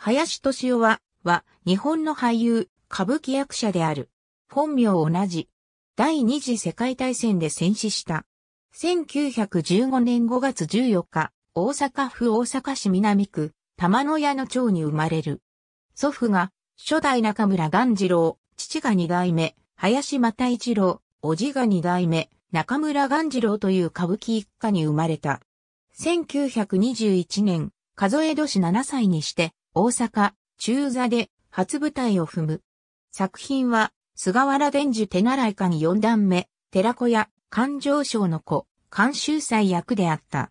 林敏夫は、は、日本の俳優、歌舞伎役者である。本名同じ。第二次世界大戦で戦死した。1915年5月14日、大阪府大阪市南区、玉野屋の町に生まれる。祖父が、初代中村元次郎、父が二代目、林又一郎、叔父が二代目、中村元次郎という歌舞伎一家に生まれた。1921年、数え年7歳にして、大阪、中座で初舞台を踏む。作品は、菅原伝授手習い館4段目、寺子屋、勘定省の子、勘修祭役であった。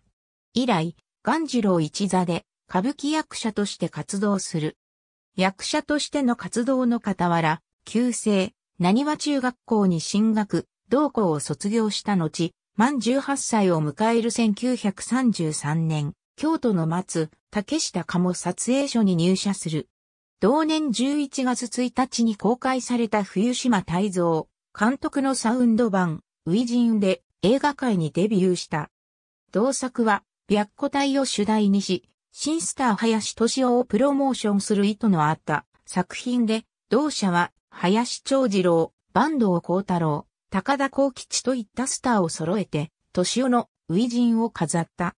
以来、元次郎一座で、歌舞伎役者として活動する。役者としての活動の傍ら、旧姓、何は中学校に進学、同校を卒業した後、満18歳を迎える1933年、京都の松、竹下かも撮影所に入社する。同年11月1日に公開された冬島泰造、監督のサウンド版、ウィジンで映画界にデビューした。同作は、白虎隊を主題にし、新スター林敏夫をプロモーションする意図のあった作品で、同社は、林長次郎、坂東幸太郎、高田幸吉といったスターを揃えて、敏夫のウィジンを飾った。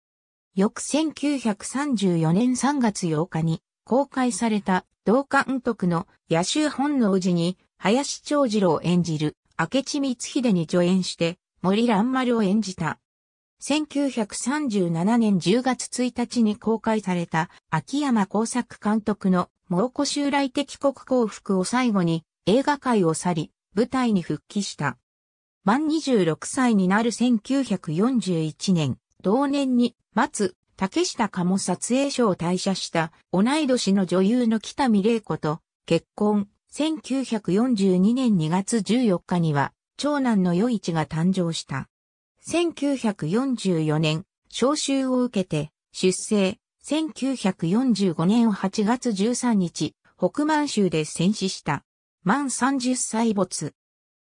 翌1934年3月8日に公開された同監督の野州本能寺に林長次郎を演じる明智光秀に助演して森蘭丸を演じた。1937年10月1日に公開された秋山耕作監督の蒙古襲来的国幸福を最後に映画界を去り舞台に復帰した。満26歳になる1941年、同年に松、竹下かも撮影所を退社した同い年の女優の北見玲子と結婚。1942年2月14日には長男の余一が誕生した。1944年、召集を受けて出生。1945年8月13日、北満州で戦死した。満30歳没。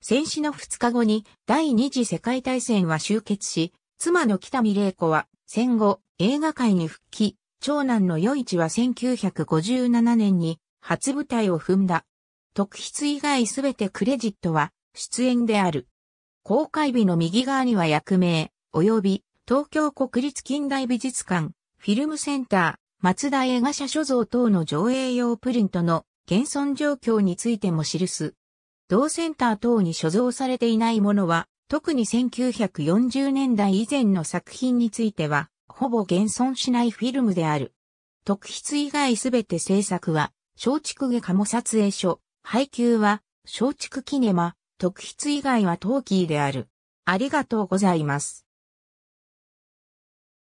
戦死の2日後に第二次世界大戦は終結し、妻の北見玲子は戦後映画界に復帰、長男の余一は1957年に初舞台を踏んだ。特筆以外すべてクレジットは出演である。公開日の右側には役名、及び東京国立近代美術館、フィルムセンター、松田映画社所蔵等の上映用プリントの現存状況についても記す。同センター等に所蔵されていないものは特に1940年代以前の作品については、ほぼ現存しないフィルムである。特筆以外すべて制作は、松竹下鴨撮影所、配給は、松竹キネマ、特筆以外はトーキーである。ありがとうございます。